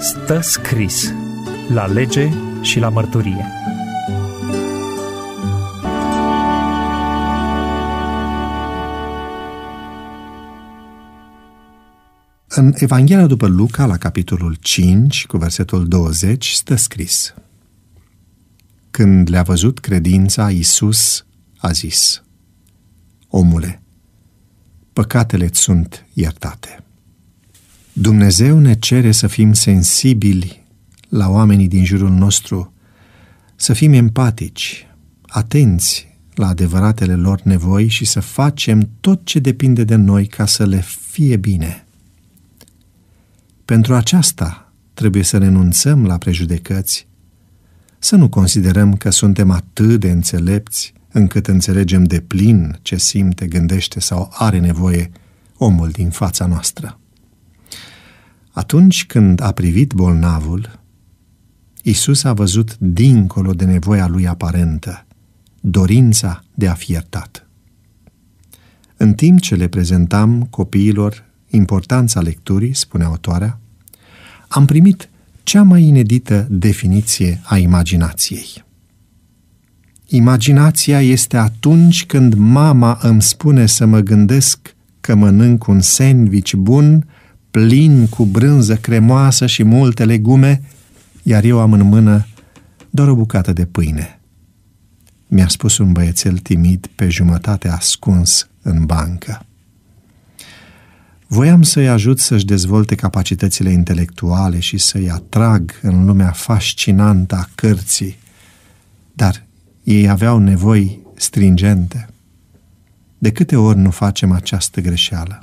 stă scris la lege și la mărturie. În Evanghelia după Luca, la capitolul 5, cu versetul 20, stă scris Când le-a văzut credința, Iisus a zis Omule, păcatele sunt iertate. Dumnezeu ne cere să fim sensibili la oamenii din jurul nostru, să fim empatici, atenți la adevăratele lor nevoi și să facem tot ce depinde de noi ca să le fie bine. Pentru aceasta trebuie să renunțăm la prejudecăți, să nu considerăm că suntem atât de înțelepți încât înțelegem de plin ce simte, gândește sau are nevoie omul din fața noastră. Atunci când a privit bolnavul, Isus a văzut dincolo de nevoia lui aparentă, dorința de a fi iertat. În timp ce le prezentam copiilor importanța lecturii, spune autoarea, am primit cea mai inedită definiție a imaginației. Imaginația este atunci când mama îmi spune să mă gândesc că mănânc un sandwich bun plin cu brânză cremoasă și multe legume, iar eu am în mână doar o bucată de pâine. Mi-a spus un băiețel timid pe jumătate ascuns în bancă. Voiam să-i ajut să-și dezvolte capacitățile intelectuale și să-i atrag în lumea fascinantă a cărții, dar ei aveau nevoi stringente. De câte ori nu facem această greșeală?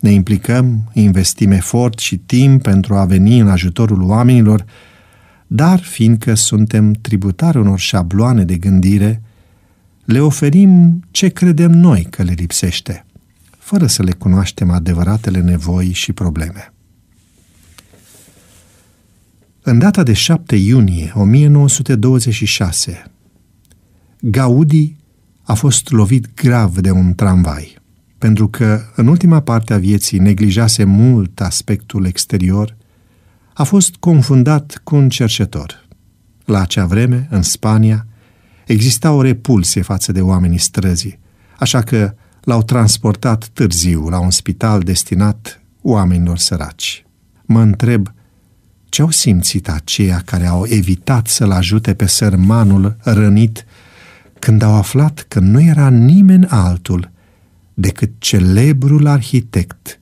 ne implicăm, investim efort și timp pentru a veni în ajutorul oamenilor, dar fiindcă suntem tributari unor șabloane de gândire, le oferim ce credem noi că le lipsește, fără să le cunoaștem adevăratele nevoi și probleme. În data de 7 iunie 1926, Gaudi a fost lovit grav de un tramvai pentru că în ultima parte a vieții neglijase mult aspectul exterior, a fost confundat cu un cercetor. La acea vreme, în Spania, exista o repulsie față de oamenii străzii, așa că l-au transportat târziu la un spital destinat oamenilor săraci. Mă întreb, ce au simțit aceia care au evitat să-l ajute pe sărmanul rănit când au aflat că nu era nimeni altul decât celebrul arhitect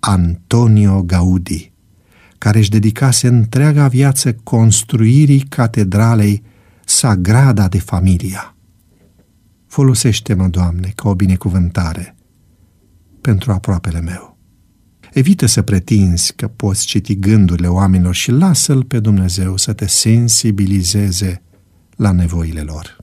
Antonio Gaudi, care își dedicase întreaga viață construirii catedralei Sagrada de Familia. Folosește-mă, Doamne, ca o binecuvântare pentru aproapele meu. Evită să pretinzi că poți citi gândurile oamenilor și lasă-L pe Dumnezeu să te sensibilizeze la nevoile lor.